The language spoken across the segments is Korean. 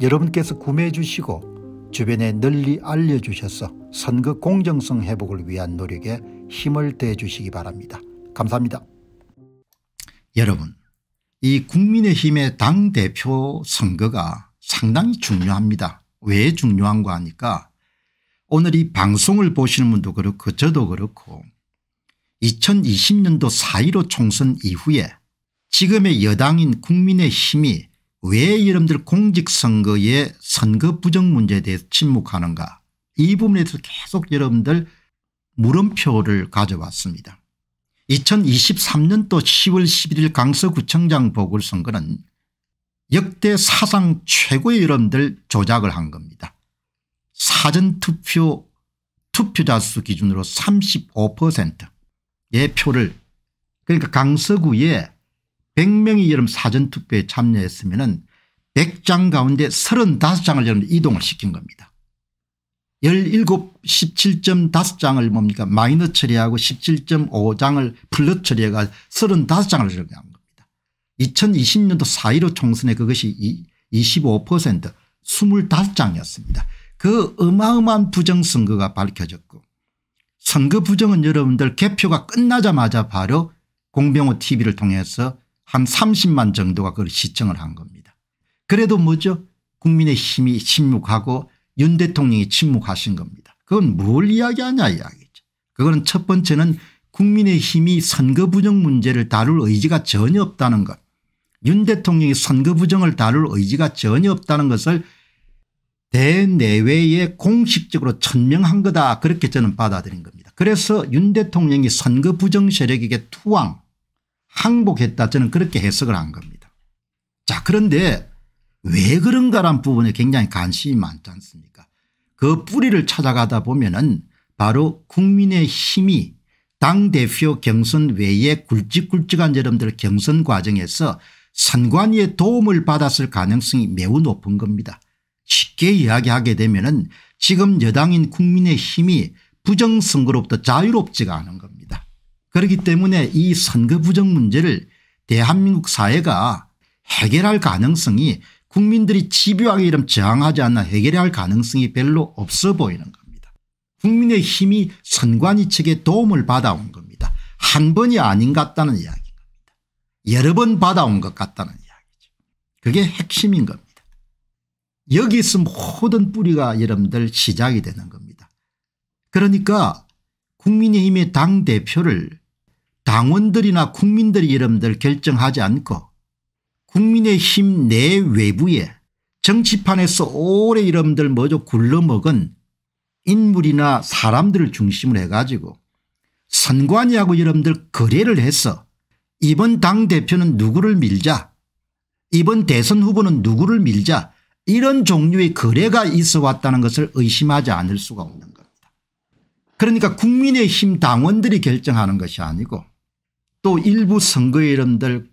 여러분께서 구매해 주시고 주변에 널리 알려주셔서 선거 공정성 회복을 위한 노력에 힘을 대 주시기 바랍니다. 감사합니다. 여러분 이 국민의힘의 당대표 선거가 상당히 중요합니다. 왜 중요한가 하니까 오늘 이 방송을 보시는 분도 그렇고 저도 그렇고 2020년도 4.15 총선 이후에 지금의 여당인 국민의힘이 왜 여러분들 공직선거의 선거 부정 문제에 대해서 침묵하는가 이 부분에서 계속 여러분들 물음표를 가져왔습니다. 2023년도 10월 11일 강서구청장 보궐선거는 역대 사상 최고의 여러분들 조작을 한 겁니다. 사전투표 투표자 수 기준으로 35%의 표를 그러니까 강서구에 100명이 여름 사전투표에 참여했으면 100장 가운데 35장을 여름 이동을 시킨 겁니다. 17, 17.5장을 뭡니까 마이너 처리하고 17.5장을 플러 처리해가 35장을 이렇게 한 겁니다. 2020년도 4.15 총선에 그것이 25% 25장이었습니다. 그 어마어마한 부정선거가 밝혀졌고 선거 부정은 여러분들 개표가 끝나자마자 바로 공병호 tv를 통해서 한 30만 정도가 그걸 시청을 한 겁니다. 그래도 뭐죠 국민의 힘이 침묵하고 윤 대통령이 침묵하신 겁니다. 그건 뭘 이야기하냐 이야기죠. 그거는 첫 번째는 국민의 힘이 선거 부정 문제를 다룰 의지가 전혀 없다는 것. 윤 대통령이 선거 부정을 다룰 의지가 전혀 없다는 것을 대내외에 공식적으로 천명한 거다 그렇게 저는 받아들인 겁니다. 그래서 윤 대통령이 선거 부정 세력에게 투항 항복했다 저는 그렇게 해석을 한 겁니다. 자 그런데 왜 그런가란 부분에 굉장히 관심이 많지 않습니까 그 뿌리를 찾아가다 보면 은 바로 국민의 힘이 당대표 경선 외에 굵직굵직한 여러분들 경선 과정에서 선관위의 도움을 받았을 가능성이 매우 높은 겁니다. 쉽게 이야기하게 되면 은 지금 여당인 국민의힘이 부정선거로부터 자유롭지가 않은 겁니다. 그렇기 때문에 이 선거 부정 문제를 대한민국 사회가 해결할 가능성이 국민들이 집요하게 이름 저항하지 않나 해결할 가능성이 별로 없어 보이는 겁니다. 국민의 힘이 선관위 측의 도움을 받아온 겁니다. 한 번이 아닌 것 같다는 이야기입니다. 여러 번 받아온 것 같다는 이야기죠. 그게 핵심인 겁니다. 여기서 모든 뿌리가 여러분들 시작이 되는 겁니다. 그러니까 국민의힘의 당대표를 당원들이나 국민들 의 이름들 결정하지 않고 국민의힘 내 외부에 정치판에서 오래 이름들 먼저 굴러먹은 인물이나 사람들을 중심으로 해가지고 선관위하고 여러분들 거래를 해서 이번 당대표는 누구를 밀자 이번 대선 후보는 누구를 밀자 이런 종류의 거래가 있어 왔다는 것을 의심하지 않을 수가 없는 겁니다. 그러니까 국민의힘 당원들이 결정하는 것이 아니고 또 일부 선거이름들뭐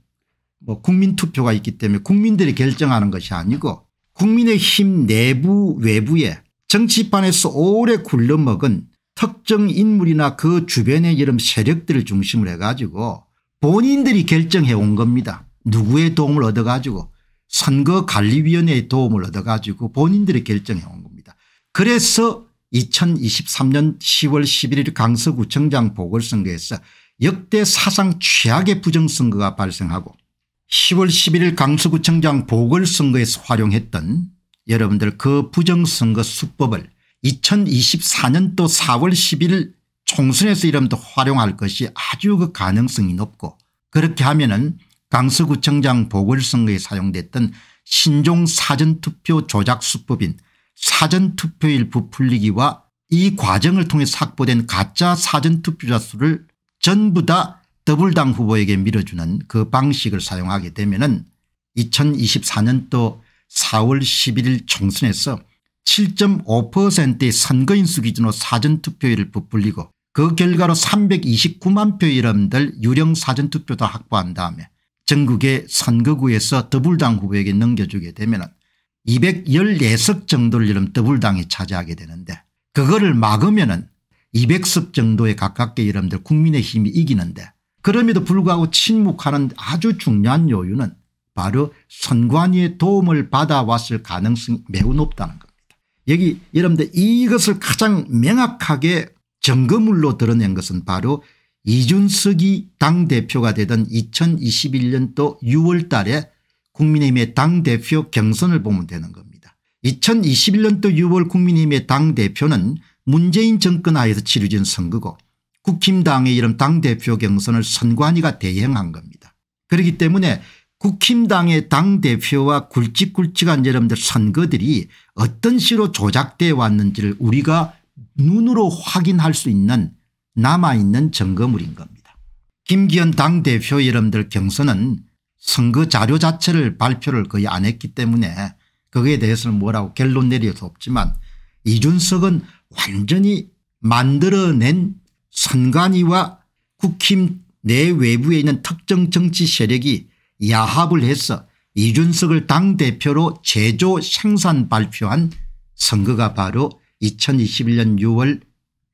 국민투표가 있기 때문에 국민들이 결정하는 것이 아니고 국민의힘 내부 외부에 정치판에서 오래 굴러먹은 특정 인물이나 그 주변의 이름 세력들을 중심으로 해가지고 본인들이 결정해 온 겁니다. 누구의 도움을 얻어가지고 선거관리위원회의 도움을 얻어가지고 본인들이 결정해 온 겁니다. 그래서 2023년 10월 11일 강서구청장 보궐선거에서 역대 사상 최악의 부정선거가 발생하고 10월 11일 강서구청장 보궐선거에서 활용했던 여러분들 그 부정선거 수법을 2024년도 4월 11일 총선에서 이름도 활용할 것이 아주 그 가능성이 높고 그렇게 하면 은 강서구청장 보궐선거에 사용됐던 신종 사전투표 조작 수법인 사전투표일 부풀리기와 이 과정을 통해 삭보된 가짜 사전투표자 수를 전부 다 더불당 후보에게 밀어주는 그 방식을 사용하게 되면 은 2024년도 4월 11일 총선에서 7.5%의 선거인수 기준으로 사전투표율을 부풀리고 그 결과로 329만 표 이름들 유령 사전투표 도 확보한 다음에 전국의 선거구에서 더불당 후보에게 넘겨주게 되면 214석 정도를 이름 더불당이 차지하게 되는데 그거를 막으면 은 200석 정도에 가깝게 여러분들 국민의힘이 이기는데 그럼에도 불구하고 침묵하는 아주 중요한 요유는 바로 선관위의 도움을 받아왔을 가능성이 매우 높다는 겁니다. 여기 여러분들 이것을 가장 명확하게 점검물로 드러낸 것은 바로 이준석이 당대표가 되던 2021년도 6월 달에 국민의힘의 당대표 경선을 보면 되는 겁니다. 2021년도 6월 국민의힘의 당대표는 문재인 정권 하에서 치러진 선거고 국힘당의 이름 당대표 경선을 선관위가 대행한 겁니다. 그렇기 때문에 국힘당의 당대표와 굵직굵직한 여러분들 선거들이 어떤 식으로 조작되어 왔는지를 우리가 눈으로 확인할 수 있는 남아있는 점검물인 겁니다. 김기현 당대표 여러분들 경선은 선거 자료 자체를 발표를 거의 안 했기 때문에 그거에 대해서는 뭐라고 결론 내릴 수 없지만 이준석은 완전히 만들어낸 선관위와 국힘 내외부에 있는 특정 정치 세력이 야합을 해서 이준석을 당대표로 제조 생산 발표한 선거가 바로 2021년 6월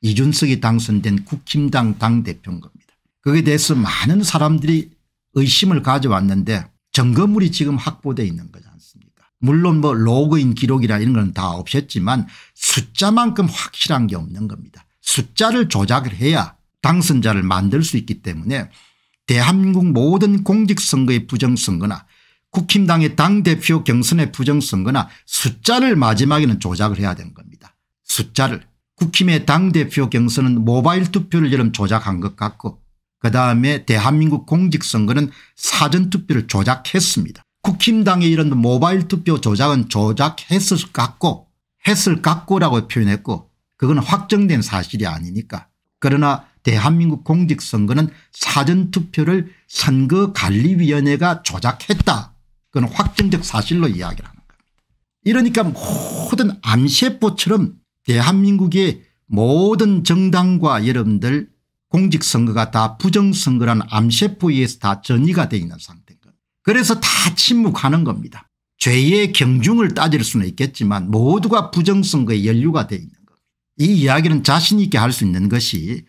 이준석이 당선된 국힘당 당대표인 겁니다. 거기에 대해서 많은 사람들이 의심을 가져왔는데 점검물이 지금 확보되어 있는 거지 않습니까 물론 뭐 로그인 기록이라 이런 건 다 없앴지만 숫자만큼 확실한 게 없는 겁니다. 숫자를 조작을 해야 당선자를 만들 수 있기 때문에 대한민국 모든 공직선거의 부정선거나 국힘당의 당대표 경선의 부정선거나 숫자를 마지막에는 조작을 해야 되는 겁니다. 숫자를. 국힘의 당대표 경선은 모바일 투표를 여름 조작한 것 같고 그다음에 대한민국 공직선거는 사전투표를 조작했습니다. 국힘당의 이런 모바일 투표 조작은 조작했을 같고 했을 같고라고 표현했고 그건 확정된 사실이 아니니까. 그러나 대한민국 공직선거는 사전투표를 선거관리위원회가 조작했다. 그건 확정적 사실로 이야기를 하는 겁니다. 이러니까 모든 암세포처럼 대한민국의 모든 정당과 여러분들 공직선거가 다 부정선거란 암세포에 의해서 다 전이가 되어 있는 상태. 그래서 다 침묵하는 겁니다. 죄의 경중을 따질 수는 있겠지만 모두가 부정선거의 연류가 되어 있는 겁니다. 이 이야기는 자신 있게 할 수 있는 것이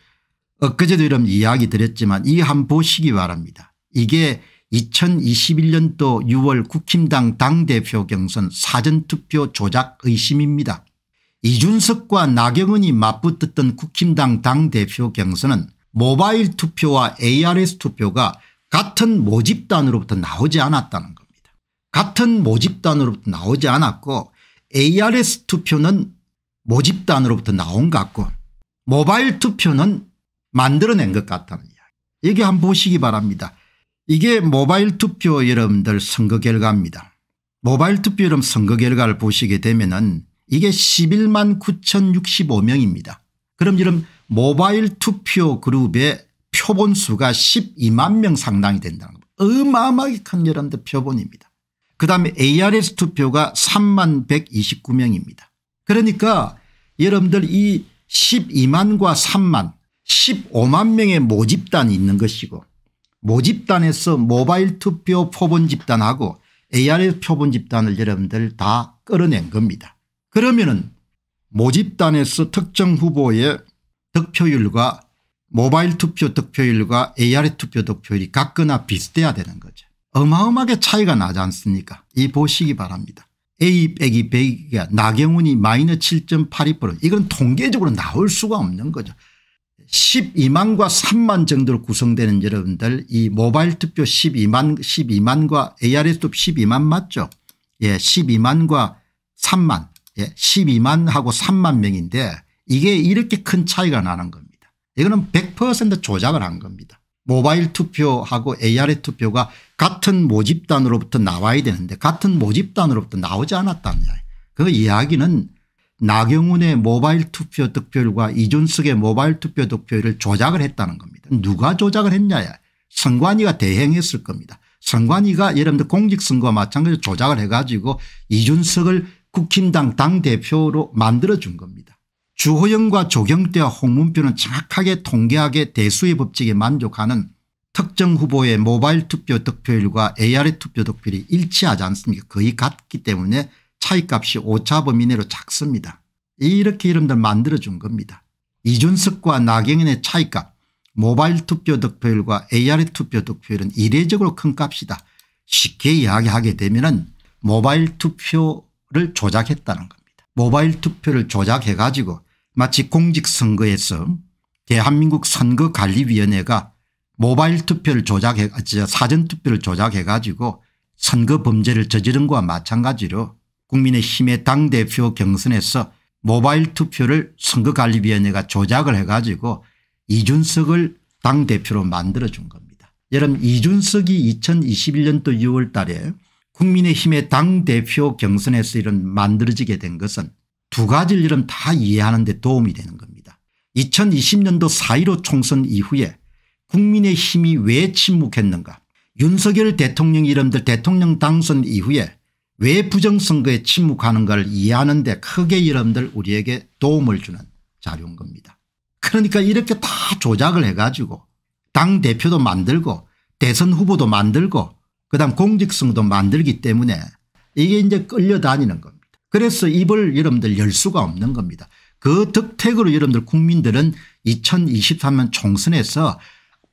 엊그제도 이런 이야기 드렸지만 이한번 보시기 바랍니다. 이게 2021년도 6월 국힘당 당대표 경선 사전투표 조작 의심입니다. 이준석과 나경원이 맞붙었던 국힘당 당대표 경선은 모바일 투표와 ARS 투표가 같은 모집단으로부터 나오지 않았다는 겁니다. 같은 모집단으로부터 나오지 않았고 ARS 투표는 모집단으로부터 나온 것 같고 모바일 투표는 만들어낸 것 같다는 이야기. 이게 한번 보시기 바랍니다. 이게 모바일 투표 여러분들 선거 결과입니다. 모바일 투표 여러분 선거 결과를 보시게 되면 은 이게 11만 9,065명입니다. 그럼 지금 모바일 투표 그룹의 표본 수가 12만 명 상당이 된다는 겁니다. 어마어마하게 큰 열한대 표본입니다. 그다음에 ARS 투표가 3만 129명입니다. 그러니까 여러분들 이 12만과 3만 15만 명의 모집단이 있는 것이고 모집단에서 모바일 투표 표본 집단하고 ARS 표본 집단을 여러분들 다 끌어낸 겁니다. 그러면은 모집단에서 특정 후보의 득표율과 모바일 투표 득표율과 AR 투표 득표율이 같거나 비슷해야 되는 거죠. 어마어마하게 차이가 나지 않습니까 이 보시기 바랍니다. A 빼기 B가 나경원이 마이너 7.82% 이건 통계적으로 나올 수가 없는 거죠. 12만과 3만 정도로 구성되는 여러분들 이 모바일 투표 12만 12만과 ARS 투표 12만 맞죠? 예, 12만과 3만 예, 12만하고 3만 명인데 이게 이렇게 큰 차이가 나는 겁니다. 이거는 100% 조작을 한 겁니다. 모바일 투표하고 a r s 투표가 같은 모집단으로부터 나와야 되는데 같은 모집단으로부터 나오지 않았다는 그 이야기는 나경원의 모바일 투표 득표율과 이준석의 모바일 투표 득표율을 조작을 했다는 겁니다. 누가 조작을 했냐야. 선관위가 대행했을 겁니다. 선관위가 여러분들 공직선거와 마찬가지로 조작을 해가지고 이준석을 국힘당 당대표로 만들어준 겁니다. 주호영과 조경태와 홍문표는 정확하게 통계학의 대수의 법칙에 만족하는 특정 후보의 모바일 투표 득표율과 a r s 투표 득표율이 일치하지 않습니까 거의 같기 때문에 차이값이 오차 범위 내로 작습니다. 이렇게 이름들 만들어준 겁니다. 이준석과 나경인의 차이값 모바일 투표 득표율과 a r s 투표 득표율은 이례적으로 큰 값이다. 쉽게 이야기하게 되면 모바일 투표를 조작했다는 겁니다. 모바일 투표를 조작해 가지고 마치 공직선거에서 대한민국 선거관리위원회가 모바일 투표를 조작해 아, 사전투표를 조작해 가지고 선거 범죄를 저지른 것과 마찬가지로 국민의힘의 당대표 경선에서 모바일 투표를 선거관리위원회가 조작을 해 가지고 이준석을 당대표로 만들어준 겁니다. 여러분 이준석이 2021년도 6월 달에 국민의힘의 당대표 경선에서 이런 만들어지게 된 것은 두 가지를 이름 다 이해하는 데 도움이 되는 겁니다. 2020년도 4.15 총선 이후에 국민의 힘이 왜 침묵했는가 윤석열 대통령 이름들 대통령 당선 이후에 왜 부정선거에 침묵하는가를 이해하는 데 크게 이름들 우리에게 도움을 주는 자료인 겁니다. 그러니까 이렇게 다 조작을 해가지고 당대표도 만들고 대선 후보도 만들고 그다음 공직성도 만들기 때문에 이게 이제 끌려다니는 겁니다. 그래서 입을 여러분들 열 수가 없는 겁니다. 그득택으로 여러분들 국민들은 2023년 총선에서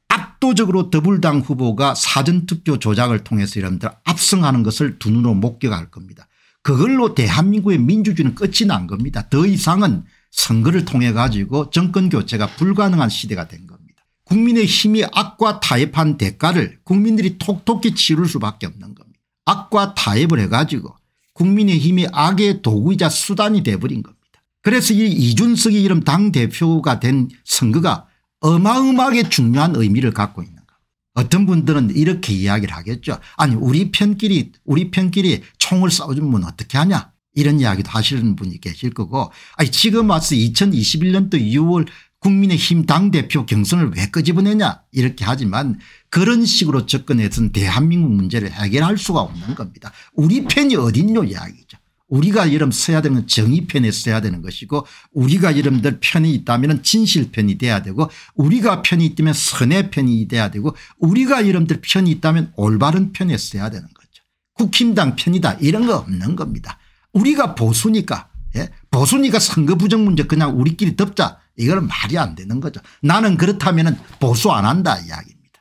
압도적으로 더불당 후보가 사전투표 조작을 통해서 여러분들 압승하는 것을 두 눈으로 목격할 겁니다. 그걸로 대한민국의 민주주의는 끝이 난 겁니다. 더 이상은 선거를 통해 가지고 정권교체가 불가능한 시대가 된 겁니다. 국민의 힘이 악과 타협한 대가를 국민들이 톡톡히 치를 수밖에 없는 겁니다. 악과 타협을 해가지고 국민의힘이 악의 도구이자 수단이 돼버린 겁니다. 그래서 이 이준석이 이름 당대표가 된 선거가 어마어마하게 중요한 의미를 갖고 있는 가 어떤 분들은 이렇게 이야기를 하겠죠. 아니 우리 편끼리 우리 편끼리 총을 쏘주면 어떻게 하냐 이런 이야기도 하시는 분이 계실 거고 아니 지금 와서 2021년도 6월 국민의힘 당대표 경선을 왜 끄집어내냐 이렇게 하지만 그런 식으로 접근해서는 대한민국 문제를 해결할 수가 없는 겁니다. 우리 편이 어딨냐 이야기죠. 우리가 여름 써야 되는 정의 편에 써야 되는 것이고 우리가 여름들 편이 있다면 진실 편이 돼야 되고 우리가 편이 있다면 선의 편이 돼야 되고 우리가 여름들 편이 있다면 올바른 편에 써야 되는 거죠. 국힘당 편이다 이런 거 없는 겁니다. 우리가 보수니까 예? 보수니까 선거 부정 문제 그냥 우리끼리 덮자 이건 말이 안 되는 거죠. 나는 그렇다면 보수 안 한다 이야기입니다.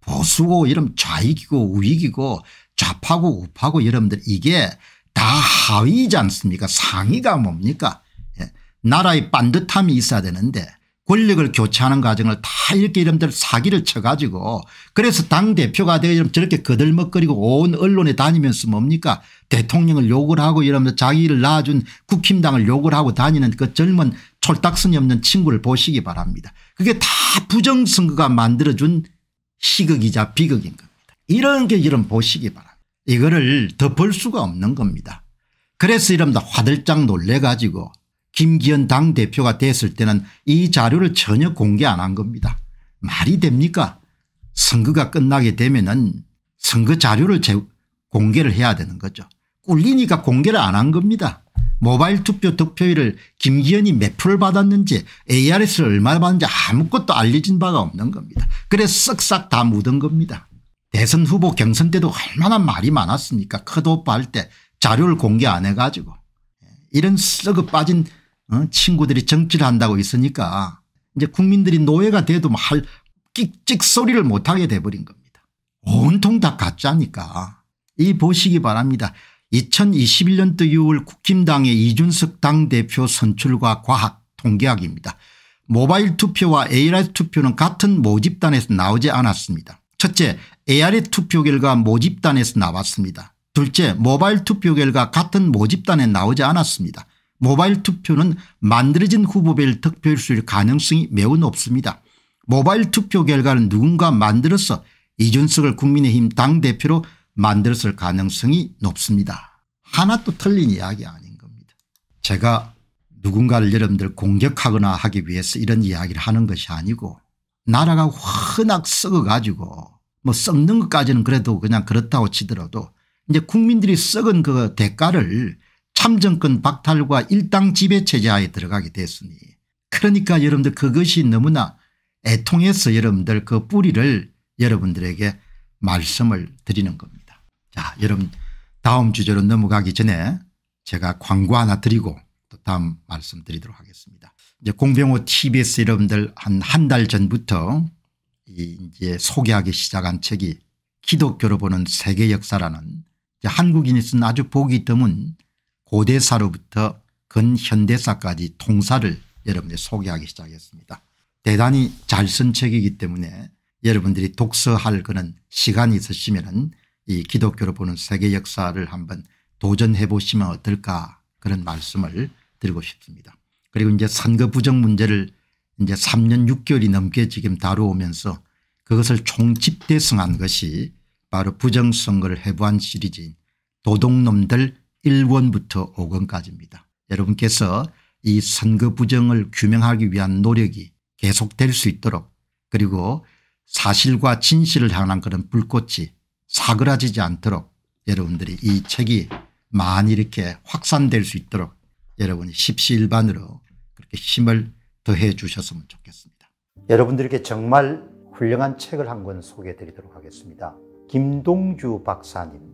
보수고 이름 좌익이고 우익이고 좌파고 우파고 여러분들 이게 다 하위이지 않습니까 상위가 뭡니까 예. 나라의 반듯함이 있어야 되는데 권력을 교체하는 과정을 다 이렇게 이름들 사기를 쳐가지고 그래서 당대표가 되어 이 저렇게 거들먹거리고 온 언론에 다니면서 뭡니까 대통령을 욕을 하고 이러면서 자기를 낳아준 국힘당을 욕을 하고 다니는 그 젊은 촐딱선이 없는 친구를 보시기 바랍니다. 그게 다 부정선거가 만들어준 시극이자 비극인 겁니다. 이런 게 이런 보시기 바랍니다. 이거를 덮을 수가 없는 겁니다. 그래서 이러면 화들짝 놀래가지고 김기현 당대표가 됐을 때는 이 자료를 전혀 공개 안 한 겁니다. 말이 됩니까 선거가 끝나게 되면 은 선거 자료를 공개를 해야 되는 거죠. 꿀리니까 공개를 안 한 겁니다. 모바일 투표 득표율을 김기현이 몇 표를 받았는지 ARS를 얼마나 받았는지 아무것도 알려진 바가 없는 겁니다. 그래서 쓱싹 다 묻은 겁니다. 대선 후보 경선 때도 얼마나 말이 많았습니까 컷오프 할때 자료를 공개 안 해가지고 예, 이런 썩어 빠진 어? 친구들이 정치를 한다고 있으니까 이제 국민들이 노예가 돼도 뭐 할끽찍 소리를 못하게 돼버린 겁니다. 온통 다 가짜니까. 이 보시기 바랍니다. 2021년도 6월 국힘당의 이준석 당대표 선출과 과학 통계학입니다. 모바일 투표와 AR s 투표는 같은 모집단에서 나오지 않았습니다. 첫째 AR s 투표 결과 모집단에서 나왔습니다. 둘째 모바일 투표 결과 같은 모집단에 나오지 않았습니다. 모바일 투표는 만들어진 후보별 득표율 수일 가능성이 매우 높습니다. 모바일 투표 결과는 누군가 만들어서 이준석을 국민의힘 당대표로 만들었을 가능성이 높습니다. 하나 또 틀린 이야기 아닌 겁니다. 제가 누군가를 여러분들 공격하거나 하기 위해서 이런 이야기를 하는 것이 아니고 나라가 워낙 썩어가지고 뭐 썩는 것까지는 그래도 그냥 그렇다고 치더라도 이제 국민들이 썩은 그 대가를 참정권 박탈과 일당 지배체제하에 들어가게 됐으니 그러니까 여러분들 그것이 너무나 애통해서 여러분들 그 뿌리를 여러분들에게 말씀을 드리는 겁니다. 자 여러분 다음 주제로 넘어가기 전에 제가 광고 하나 드리고 또 다음 말씀드리도록 하겠습니다. 이제 공병호 tbs 여러분들 한 한 달 전부터 이제 소개하기 시작한 책이 기독교로 보는 세계 역사라는 한국인이 쓴 아주 보기 드문 고대사로부터 근현대사까지 통사를 여러분들 소개하기 시작했습니다. 대단히 잘 쓴 책이기 때문에 여러분들이 독서할 그런 시간이 있으시면 이 기독교로 보는 세계 역사를 한번 도전해 보시면 어떨까 그런 말씀을 드리고 싶습니다. 그리고 이제 선거 부정 문제를 이제 3년 6개월이 넘게 지금 다루오면서 그것을 총집대성한 것이 바로 부정선거를 해부한 시리즈인 도둑놈들 1권부터 5권까지입니다. 여러분께서 이 선거 부정을 규명하기 위한 노력이 계속될 수 있도록 그리고 사실과 진실을 향한 그런 불꽃이 사그라지지 않도록 여러분들이 이 책이 많이 이렇게 확산될 수 있도록 여러분이 십시일반으로 그렇게 힘을 더해 주셨으면 좋겠습니다. 여러분들에게 정말 훌륭한 책을 한 권 소개해 드리도록 하겠습니다. 김동주 박사님